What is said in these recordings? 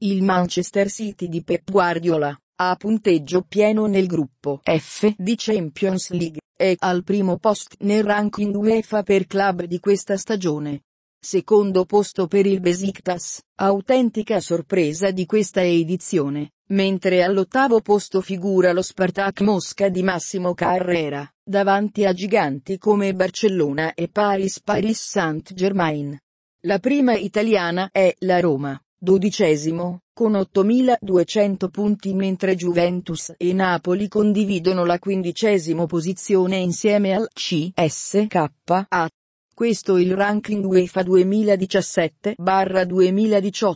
Il Manchester City di Pep Guardiola ha punteggio pieno nel gruppo F di Champions League è al primo posto nel ranking UEFA per club di questa stagione. Secondo posto per il Besiktas, autentica sorpresa di questa edizione, mentre all'ottavo posto figura lo Spartak Mosca di Massimo Carrera, davanti a giganti come Barcellona e Paris Paris Saint-Germain. La prima italiana è la Roma, dodicesimo, con 8.200 punti mentre Juventus e Napoli condividono la quindicesima posizione insieme al CSKA. Questo il ranking UEFA 2017-2018.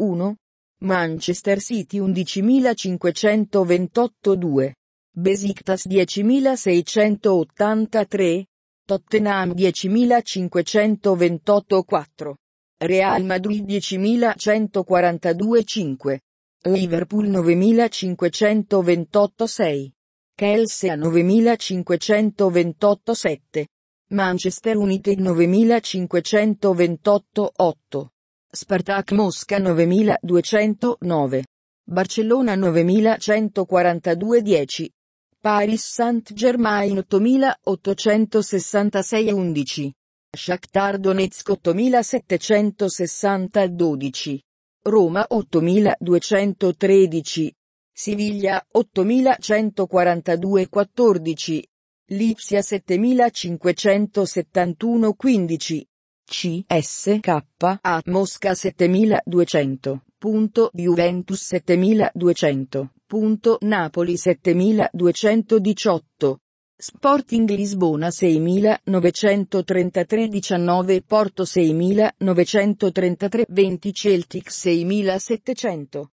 1. Manchester City 11.528 2. Besiktas 10.683. Tottenham 10.528 4. Real Madrid 10.142.5. Liverpool 9.528.6. 6 Chelsea 9528 Manchester United 9.528.8. Spartak Mosca 9.209. Barcellona 9.142.10. Paris Saint-Germain 8.866.11. Shakhtar Donetsk 8760 12. Roma 8213. Siviglia 8142 14. Lipsia 7571 15. CSK a Mosca 7200. Punto Juventus 7200. Punto Napoli 7218. Sporting Lisbona 6933 19 Porto 6933 20 Celtic 6700